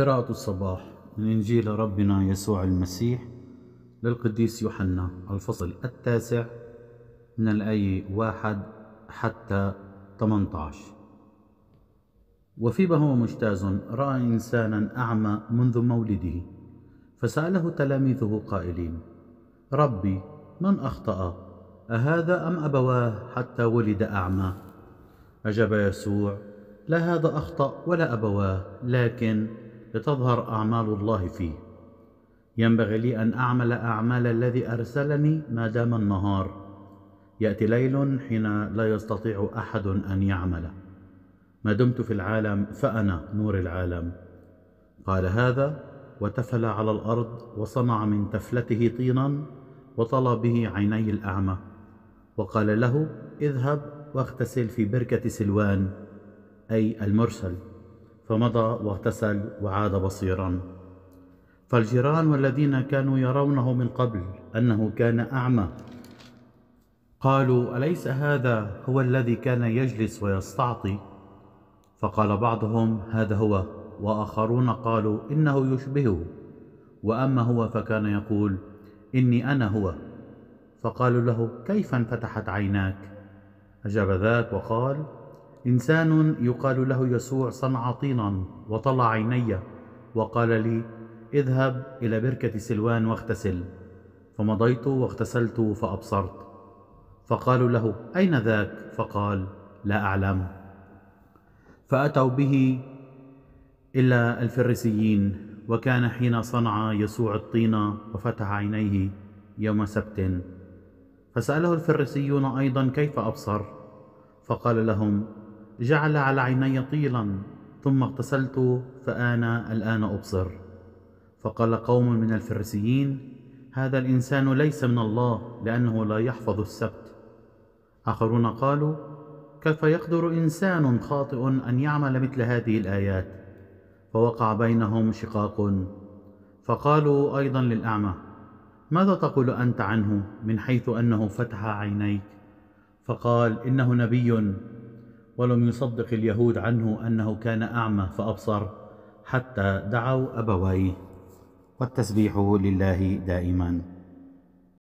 قراءة الصباح من إنجيل ربنا يسوع المسيح للقديس يوحنا الفصل التاسع من الآية واحد حتى 18 وفيما هو مجتاز رأى إنسانا أعمى منذ مولده فسأله تلاميذه قائلين ربي من أخطأ أهذا أم أبواه حتى ولد أعمى أجاب يسوع لا هذا أخطأ ولا أبواه لكن لتظهر أعمال الله فيه ينبغي لي أن أعمل أعمال الذي أرسلني ما دام النهار يأتي ليل حين لا يستطيع أحد أن يعمله ما دمت في العالم فأنا نور العالم قال هذا وتفل على الأرض وصنع من تفلته طينا وطلى به عيني الأعمى وقال له اذهب واغتسل في بركة سلوان أي المرسل فمضى واغتسل وعاد بصيرا فالجيران والذين كانوا يرونه من قبل انه كان اعمى قالوا اليس هذا هو الذي كان يجلس ويستعطي فقال بعضهم هذا هو واخرون قالوا انه يشبهه واما هو فكان يقول اني انا هو فقالوا له كيف انفتحت عيناك اجاب ذاك وقال إنسان يقال له يسوع صنع طينا وطلع عيني وقال لي اذهب إلى بركة سلوان واغتسل فمضيت واغتسلت فأبصرت فقالوا له أين ذاك؟ فقال لا أعلم فأتوا به إلى الفريسيين وكان حين صنع يسوع الطين وفتح عينيه يوم سبت فسأله الفريسيون أيضا كيف أبصر؟ فقال لهم جعل على عيني طيلا ثم اغتسلت فأنا الآن أبصر فقال قوم من الفرسيين هذا الإنسان ليس من الله لأنه لا يحفظ السبت آخرون قالوا كيف يقدر إنسان خاطئ أن يعمل مثل هذه الآيات فوقع بينهم شقاق فقالوا أيضا للأعمى ماذا تقول أنت عنه من حيث أنه فتح عينيك فقال إنه نبي ولم يصدق اليهود عنه أنه كان أعمى فأبصر حتى دعوا أبويه والتسبيح لله دائماً